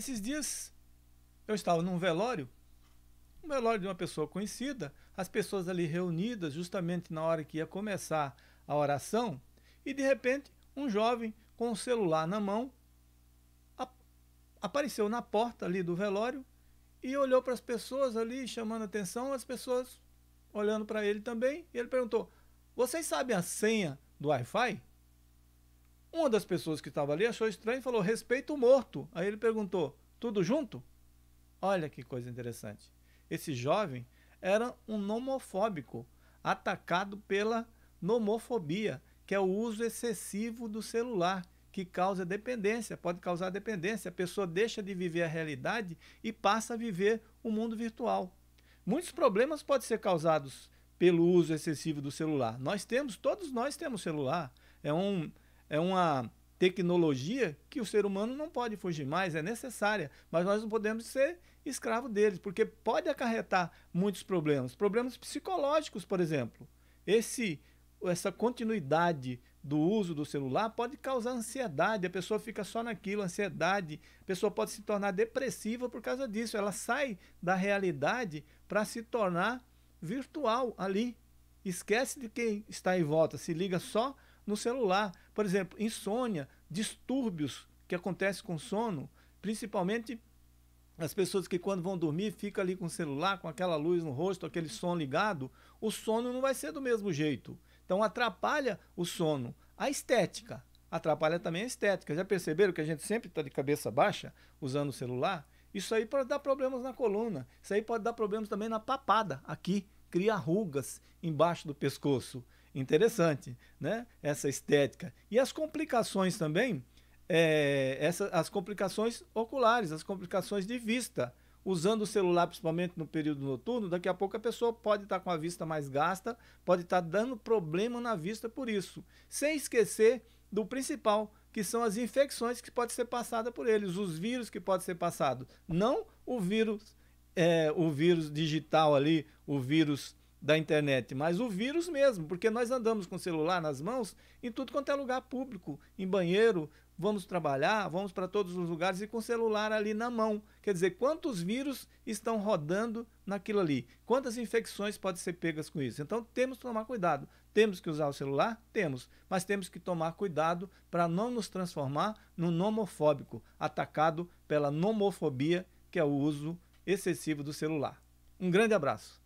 Esses dias eu estava num velório, um velório de uma pessoa conhecida, as pessoas ali reunidas justamente na hora que ia começar a oração, e de repente um jovem com o um celular na mão ap apareceu na porta ali do velório e olhou para as pessoas ali chamando atenção, as pessoas olhando para ele também, e ele perguntou: "Vocês sabem a senha do Wi-Fi?" Uma das pessoas que estava ali achou estranho e falou: respeito o morto. Aí ele perguntou: tudo junto? Olha que coisa interessante. Esse jovem era um nomofóbico, atacado pela nomofobia, que é o uso excessivo do celular, que causa dependência, pode causar dependência. A pessoa deixa de viver a realidade e passa a viver o mundo virtual. Muitos problemas podem ser causados pelo uso excessivo do celular. Nós temos, todos nós temos celular. É um é uma tecnologia que o ser humano não pode fugir mais, é necessária, mas nós não podemos ser escravo deles, porque pode acarretar muitos problemas, problemas psicológicos, por exemplo. Esse essa continuidade do uso do celular pode causar ansiedade, a pessoa fica só naquilo, ansiedade, a pessoa pode se tornar depressiva por causa disso, ela sai da realidade para se tornar virtual ali. Esquece de quem está em volta, se liga só no celular. Por exemplo, insônia, distúrbios que acontecem com sono, principalmente as pessoas que quando vão dormir ficam ali com o celular, com aquela luz no rosto, aquele som ligado, o sono não vai ser do mesmo jeito. Então atrapalha o sono. A estética atrapalha também a estética. Já perceberam que a gente sempre está de cabeça baixa usando o celular? Isso aí pode dar problemas na coluna. Isso aí pode dar problemas também na papada. Aqui cria rugas embaixo do pescoço interessante, né? Essa estética. E as complicações também, é, essa, as complicações oculares, as complicações de vista. Usando o celular, principalmente no período noturno, daqui a pouco a pessoa pode estar com a vista mais gasta, pode estar dando problema na vista por isso. Sem esquecer do principal, que são as infecções que pode ser passada por eles, os vírus que pode ser passado. Não o vírus, é, o vírus digital ali, o vírus da internet, mas o vírus mesmo, porque nós andamos com o celular nas mãos em tudo quanto é lugar público, em banheiro, vamos trabalhar, vamos para todos os lugares e com o celular ali na mão. Quer dizer, quantos vírus estão rodando naquilo ali? Quantas infecções podem ser pegas com isso? Então temos que tomar cuidado. Temos que usar o celular? Temos, mas temos que tomar cuidado para não nos transformar num nomofóbico, atacado pela nomofobia, que é o uso excessivo do celular. Um grande abraço.